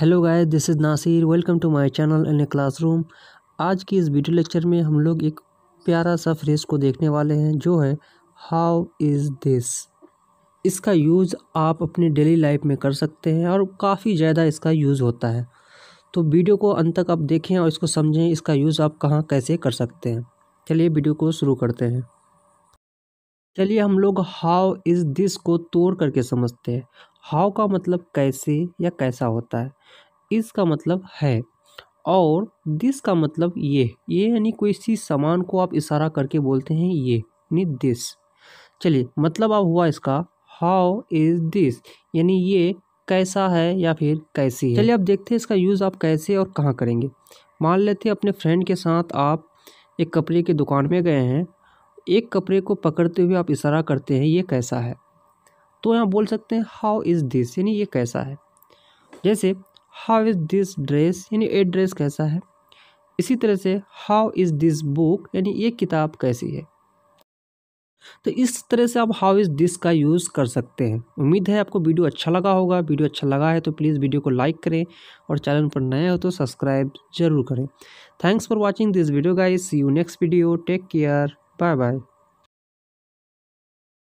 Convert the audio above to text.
hello guys this is Nasir welcome to my channel in a classroom आज की इस video lecture में हम लोग एक प्यारा सा फ्रेज को देखने वाले हैं जो है हाउ इज़ दिस इसका यूज़ आप अपने डेली लाइफ में कर सकते हैं और काफ़ी ज़्यादा इसका यूज़ होता है तो वीडियो को अंत तक आप देखें और इसको समझें इसका यूज़ आप कहाँ कैसे कर सकते हैं चलिए वीडियो को शुरू करते हैं चलिए हम लोग हाउ इज़ दिस को तोड़ करके समझते हैं हाउ का मतलब कैसे या कैसा होता है इसका मतलब है और दिस का मतलब ये ये यानी कोई चीज़ सामान को आप इशारा करके बोलते हैं ये यानी दिस चलिए मतलब अब हुआ इसका हाउ इज़ दिस यानी ये कैसा है या फिर कैसी है चलिए आप देखते हैं इसका यूज़ आप कैसे और कहाँ करेंगे मान लेते हैं अपने फ्रेंड के साथ आप एक कपड़े की दुकान में गए हैं एक कपड़े को पकड़ते हुए आप इशारा करते हैं ये कैसा है तो यहाँ बोल सकते हैं हाउ इज़ दिस यानी ये कैसा है जैसे हाउ इज़ दिस ड्रेस यानी ये ड्रेस कैसा है इसी तरह से हाउ इज़ दिस बुक यानी ये किताब कैसी है तो इस तरह से आप हाउ इज़ दिस का यूज़ कर सकते हैं उम्मीद है आपको वीडियो अच्छा लगा होगा वीडियो अच्छा लगा है तो प्लीज़ वीडियो को लाइक करें और चैनल पर नए हो तो सब्सक्राइब जरूर करें thanks for watching this video guys see you next video take care bye bye